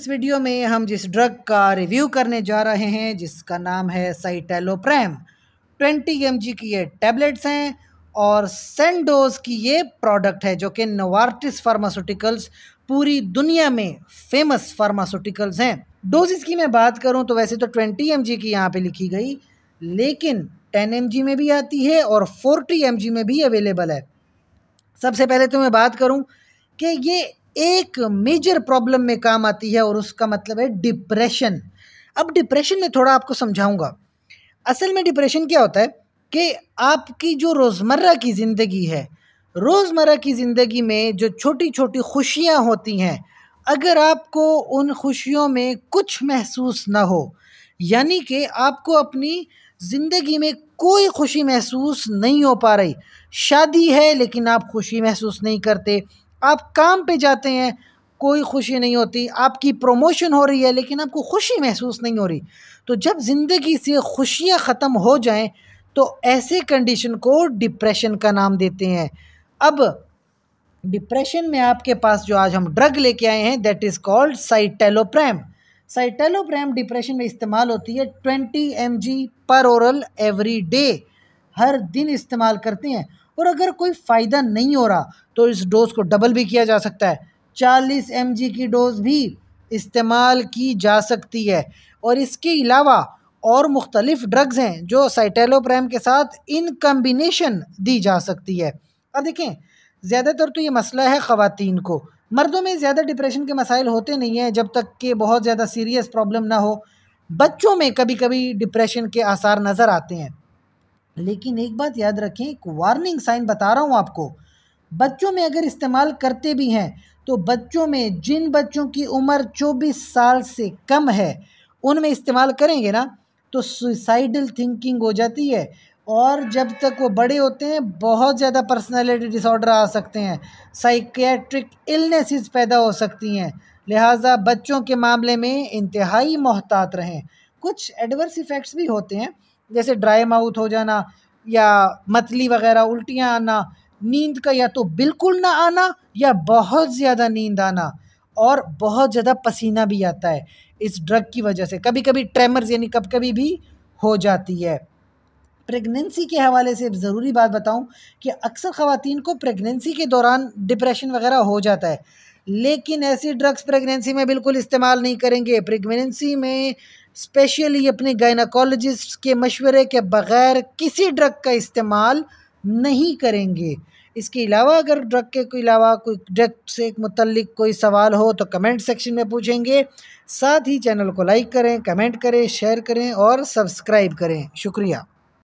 इस वीडियो में हम जिस ड्रग का रिव्यू करने जा रहे हैं जिसका नाम है साइटेलोप्रैम 20 एम की ये टैबलेट्स हैं और सेंडोज की ये प्रोडक्ट है जो कि नोवार्टिस फार्मास्यूटिकल्स पूरी दुनिया में फेमस फार्मास्यूटिकल्स हैं डोजेस की मैं बात करूं तो वैसे तो 20 एम की यहाँ पे लिखी गई लेकिन 10 एम में भी आती है और 40 एम में भी अवेलेबल है सबसे पहले तो मैं बात करूँ कि ये एक मेजर प्रॉब्लम में काम आती है और उसका मतलब है डिप्रेशन अब डिप्रेशन में थोड़ा आपको समझाऊंगा असल में डिप्रेशन क्या होता है कि आपकी जो रोज़मर्रा की ज़िंदगी है रोज़मर्रा की ज़िंदगी में जो छोटी छोटी खुशियाँ होती हैं अगर आपको उन खुशियों में कुछ महसूस ना हो यानी कि आपको अपनी ज़िंदगी में कोई खुशी महसूस नहीं हो पा रही शादी है लेकिन आप खुशी महसूस नहीं करते आप काम पे जाते हैं कोई खुशी नहीं होती आपकी प्रमोशन हो रही है लेकिन आपको खुशी महसूस नहीं हो रही तो जब ज़िंदगी से खुशियाँ ख़त्म हो जाएँ तो ऐसे कंडीशन को डिप्रेशन का नाम देते हैं अब डिप्रेशन में आपके पास जो आज हम ड्रग लेके आए हैं that is called citalopram citalopram depression में इस्तेमाल होती है ट्वेंटी एम पर ओरल एवरी डे हर दिन इस्तेमाल करते हैं और अगर कोई फ़ायदा नहीं हो रहा तो इस डोज़ को डबल भी किया जा सकता है चालीस एम की डोज़ भी इस्तेमाल की जा सकती है और इसके अलावा और मुख्तलिफ़ ड्रग्स हैं जो साइटेलोप्रैम के साथ इन कम्बिनेशन दी जा सकती है अब देखें ज़्यादातर तो ये मसला है ख़वान को मर्दों में ज़्यादा डिप्रेशन के मसाइल होते नहीं हैं जब तक कि बहुत ज़्यादा सीरियस प्रॉब्लम ना हो बच्चों में कभी कभी डिप्रेशन के आसार नज़र आते हैं लेकिन एक बात याद रखें एक वार्निंग साइन बता रहा हूँ आपको बच्चों में अगर इस्तेमाल करते भी हैं तो बच्चों में जिन बच्चों की उम्र 24 साल से कम है उनमें इस्तेमाल करेंगे ना तो सुसाइडल थिंकिंग हो जाती है और जब तक वो बड़े होते हैं बहुत ज़्यादा पर्सनालिटी डिसऑर्डर आ सकते हैं साइकेट्रिक इलनेसेस पैदा हो सकती हैं लिहाजा बच्चों के मामले में इंतहाई मोहतात रहें कुछ एडवर्स इफ़ेक्ट्स भी होते हैं जैसे ड्राई माउथ हो जाना या मतली वगैरह उल्टियाँ आना नींद का या तो बिल्कुल ना आना या बहुत ज़्यादा नींद आना और बहुत ज़्यादा पसीना भी आता है इस ड्रग की वजह से कभी कभी ट्रेमर्स यानी कभी कभी भी हो जाती है प्रेगनेंसी के हवाले से ज़रूरी बात बताऊं कि अक्सर ख़वातीन को प्रेगनेंसी के दौरान डिप्रेशन वगैरह हो जाता है लेकिन ऐसी ड्रग्स प्रेगनेंसी में बिल्कुल इस्तेमाल नहीं करेंगे प्रेगनेंसी में स्पेशली अपने गाइनाकोलॉजिस्ट के मशवरे के बग़ैर किसी ड्रग का इस्तेमाल नहीं करेंगे इसके अलावा अगर ड्रग के कोई अलावा कोई ड्रग से मुतलक कोई सवाल हो तो कमेंट सेक्शन में पूछेंगे साथ ही चैनल को लाइक करें कमेंट करें शेयर करें और सब्सक्राइब करें शुक्रिया